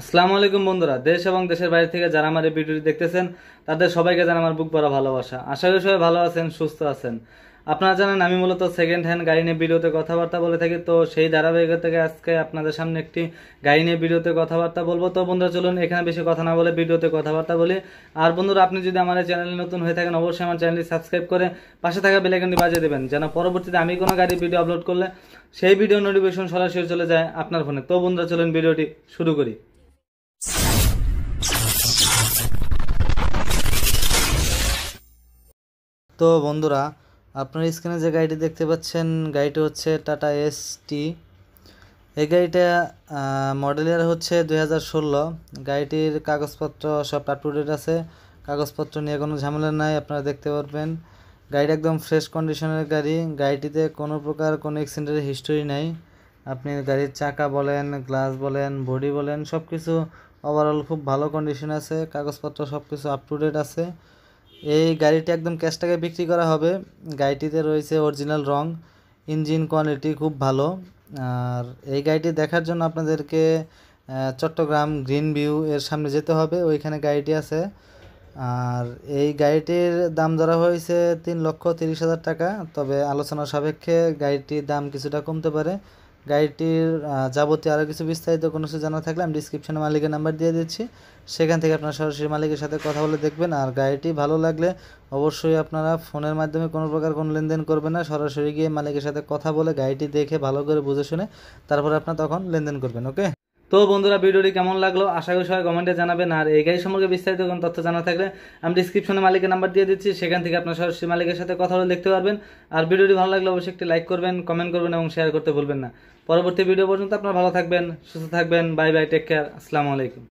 আসসালামু আলাইকুম বন্ধুরা দেশ এবং দেশের বাইরে থেকে যারা আমার এই ভিডিওটি দেখতেছেন তাদের সবাইকে জানা আমার বুক ভরা ভালোবাসা আশা করি সবাই ভালো আছেন সুস্থ আছেন আপনারা জানেন আমি মূলত সেকেন্ড হ্যান্ড গাড়ি নিয়ে ভিডিওতে কথাবার্তা বলে থাকি তো সেই ধারাবাহিকতা থেকে আজকে আপনাদের সামনে একটি গাড়ি নিয়ে ভিডিওতে কথাবার্তা বলবো তো বন্ধুরা চলুন এখানে বেশি কথা না বলে ভিডিওতে কথাবার্তা বলি আর বন্ধুরা আপনি যদি আমার চ্যানেলে নতুন হয়ে থাকেন অবশ্যই আমার চ্যানেলটি সাবস্ক্রাইব করে পাশে থাকা বেলাইকনটি বাজিয়ে দেবেন যেন পরবর্তীতে আমি কোনো গাড়ির ভিডিও আপলোড করলে সেই ভিডিও নোটিফিকেশন সরাসরি চলে যায় আপনার ফোনে তো বন্ধুরা চলুন ভিডিওটি শুরু করি তো বন্ধুরা আপনার স্ক্রিনে যে গাড়িটি দেখতে পাচ্ছেন গাড়িটি হচ্ছে টাটা এস টি এই গাড়িটা মডেল ইয়ার হচ্ছে দুই হাজার ষোলো গাড়িটির কাগজপত্র সব আপ টু ডেট আছে কাগজপত্র নিয়ে কোনো ঝামেলা নাই আপনারা দেখতে পারবেন গাড়িটা একদম ফ্রেশ কন্ডিশনের গাড়ি গাড়িটিতে কোনো প্রকার কোনো অ্যাক্সিডেন্টের হিস্টোরি নাই আপনি গাড়ির চাকা বলেন গ্লাস বলেন বডি বলেন সব কিছু ওভারঅল খুব ভালো কন্ডিশন আছে কাগজপত্র সব কিছু আপ টু ডেট আছে এই গাড়িটি একদম ক্যাশ টাকায় বিক্রি করা হবে গাড়িটিতে রয়েছে অরিজিনাল রং ইঞ্জিন কোয়ালিটি খুব ভালো আর এই গাড়িটি দেখার জন্য আপনাদেরকে চট্টগ্রাম গ্রিন ভিউ এর সামনে যেতে হবে ওইখানে গাড়িটি আছে আর এই গাড়িটির দাম ধরা হয়েছে তিন লক্ষ তিরিশ হাজার টাকা তবে আলোচনা সাপেক্ষে গাড়িটির দাম কিছুটা কমতে পারে গাড়িটির যাবতীয় আরও কিছু বিস্তারিত কোনো কিছু জানা থাকলে আমি ডিসক্রিপশানে মালিকের নাম্বার দিয়ে দিচ্ছি সেখান থেকে আপনার সরাসরি মালিকের সাথে কথা বলে দেখবেন আর গাড়িটি ভালো লাগলে অবশ্যই আপনারা ফোনের মাধ্যমে কোনো প্রকার কোনো লেনদেন করবেন না সরাসরি গিয়ে মালিকের সাথে কথা বলে গাড়িটি দেখে ভালো করে বুঝে শুনে তারপর আপনার তখন লেনদেন করবেন ওকে তো বন্ধুরা ভিডিওটি কেমন লাগলো আশা করি সবাই কমেন্টে জানাবেন আর এই গাড়ি সম্পর্কে বিস্তারিত কোনো তথ্য জানা থাকলে আমি ডিসক্রিপশনে মালিকের নাম্বার দিয়ে দিচ্ছি সেখান থেকে আপনার সরাসরি মালিকের সাথে কথা বলে দেখতে পারবেন আর ভিডিওটি ভালো লাগলে অবশ্যই একটি লাইক করবেন কমেন্ট করবেন এবং শেয়ার করতে ভুলবেন না পরবর্তী ভিডিও পর্যন্ত আপনারা ভালো থাকবেন সুস্থ থাকবেন বাই বাই টেক কেয়ার আসসালামু আলাইকুম